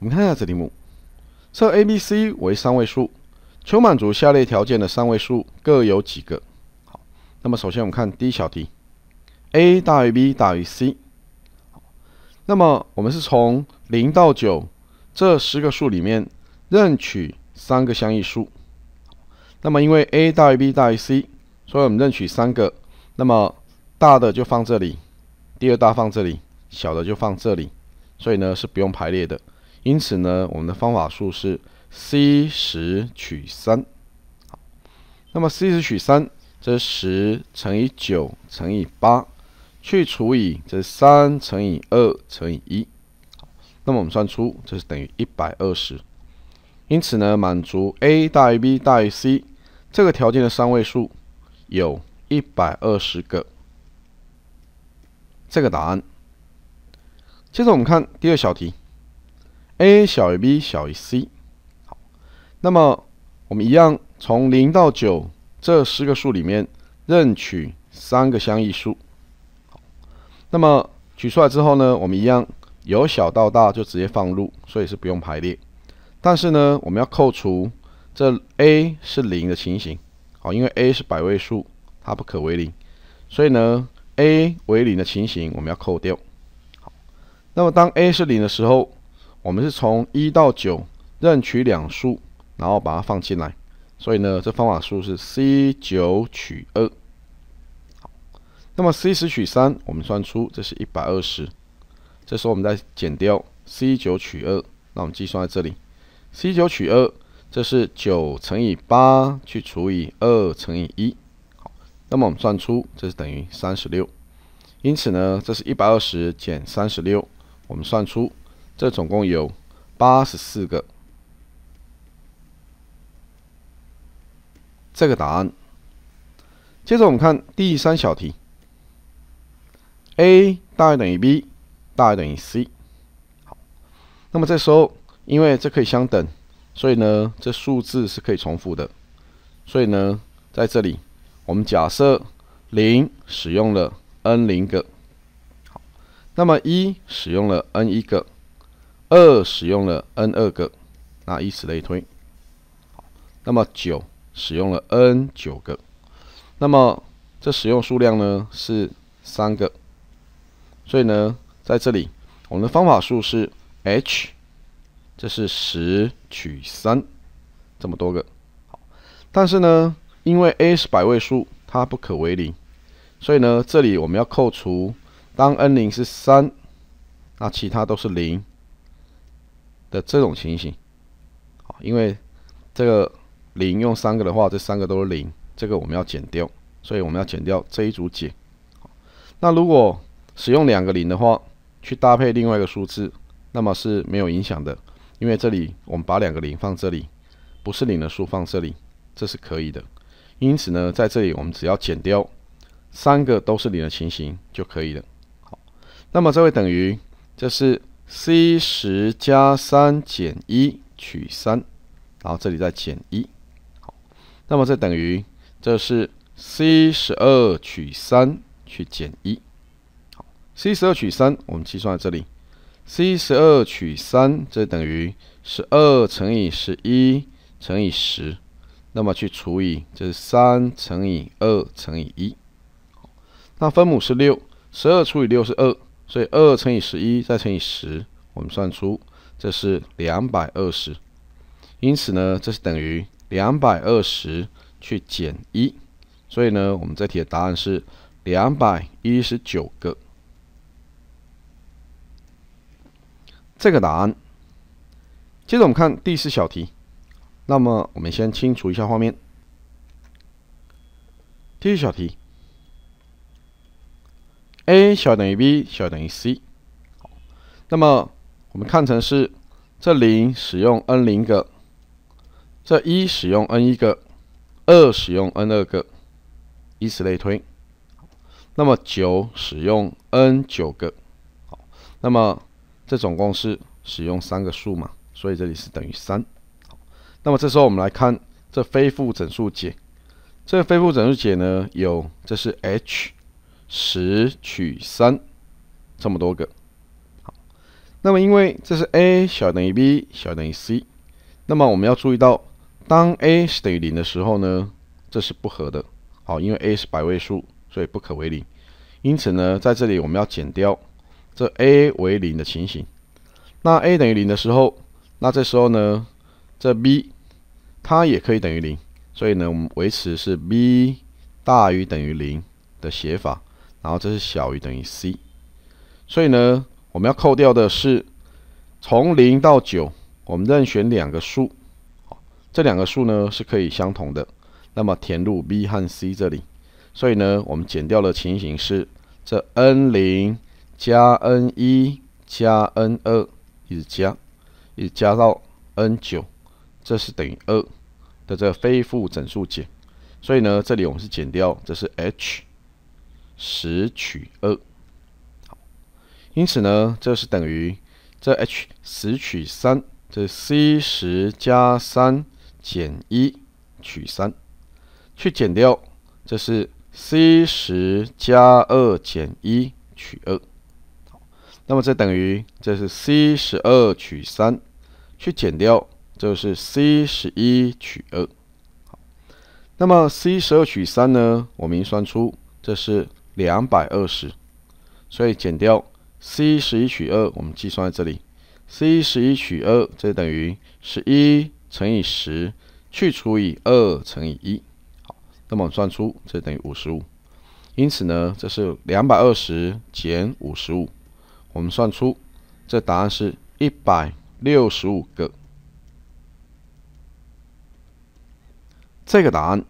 我们看一下这题目：设 a、b、c 为三位数，求满足下列条件的三位数各有几个？好，那么首先我们看第一小题：a 大于 b 大于 c。好，那么我们是从零到九这十个数里面任取三个相异数。那么因为 a 大于 b 大于 c，所以我们任取三个，那么大的就放这里，第二大放这里，小的就放这里，所以呢是不用排列的。因此呢，我们的方法数是 C 十取三。那么 C 十取三，这十乘以九乘以八去除以这三乘以二乘以一。那么我们算出这是等于一百二十。因此呢，满足 a 大于 b 大于 c 这个条件的三位数有一百二十个。这个答案。接着我们看第二小题。a 小于 b 小于 c，好，那么我们一样从零到九这十个数里面任取三个相异数，好，那么取出来之后呢，我们一样由小到大就直接放入，所以是不用排列，但是呢，我们要扣除这 a 是零的情形，好，因为 a 是百位数，它不可为零，所以呢，a 为零的情形我们要扣掉，好，那么当 a 是零的时候。我们是从一到九任取两数，然后把它放进来，所以呢，这方法数是 C 九取二。好，那么 C 十取三，我们算出这是一百二十。这时候我们再减掉 C 九取二，那我们计算在这里，C 九取二，这是九乘以八去除以二乘以一。好，那么我们算出这是等于三十六。因此呢，这是一百二十减三十六，我们算出。这总共有八十四个。这个答案。接着我们看第三小题：a 大于等于 b，大于等于 c。好，那么这时候因为这可以相等，所以呢这数字是可以重复的。所以呢在这里我们假设零使用了 n 零个，好，那么一使用了 n 一个。二使用了 n 二个，那以此类推，那么九使用了 n 九个，那么这使用数量呢是三个，所以呢，在这里我们的方法数是 h，这是十取三，这么多个。但是呢，因为 a 是百位数，它不可为零，所以呢，这里我们要扣除当 n 零是三，那其他都是零。的这种情形，好，因为这个零用三个的话，这三个都是零，这个我们要减掉，所以我们要减掉这一组解。那如果使用两个零的话，去搭配另外一个数字，那么是没有影响的，因为这里我们把两个零放这里，不是零的数放这里，这是可以的。因此呢，在这里我们只要减掉三个都是零的情形就可以了。好，那么这会等于这是。C 十加三减一取三，然后这里再减一，好，那么这等于这是 C 十二取三去减一，好，C 十二取三，我们计算在这里，C 十二取三，这等于十二乘以十一乘以十，那么去除以这是三乘以二乘以一，好，那分母是六，十二除以六是二。所以二乘以十一再乘以十，我们算出这是两百二十。因此呢，这是等于两百二十去减一，所以呢，我们这题的答案是两百一十九个。这个答案。接着我们看第四小题，那么我们先清除一下画面。第四小题。a 小于等于 b 小于等于 c，那么我们看成是这零使用 n 零个，这一使用 n 一个，二使用 n 二个，以此类推，那么九使用 n 九个，好，那么这总共是使用三个数嘛，所以这里是等于三，那么这时候我们来看这非负整数解，这非负整数解呢有这是 h。十取三，这么多个。好，那么因为这是 a 小于等于 b 小于等于 c，那么我们要注意到，当 a 是等于零的时候呢，这是不合的。好，因为 a 是百位数，所以不可为零。因此呢，在这里我们要减掉这 a 为零的情形。那 a 等于零的时候，那这时候呢，这 b 它也可以等于零，所以呢，我们维持是 b 大于等于零的写法。然后这是小于等于 c，所以呢，我们要扣掉的是从零到九，我们任选两个数，这两个数呢是可以相同的，那么填入 b 和 c 这里，所以呢，我们减掉的情形是这 n 零加 n 一加 n 二一直加，一直加到 n 九，这是等于二的这个非负整数解，所以呢，这里我们是减掉，这是 h。十取二，好，因此呢，这是等于这 h 十取三，这 c 十加三减一取三，去减掉，这是 c 十加二减一取二，好，那么这等于这是 c 十二取三，去减掉，这是 c 十一取二，好，那么 c 十二取三呢，我们已算出这是。两百二十，所以减掉 C 十一取二，我们计算在这里，C 十一取二，这等于十一乘以十去除以二乘以一，好，那么我们算出这等于五十五，因此呢，这是两百二十减五十五，我们算出这答案是一百六十五个，这个答案。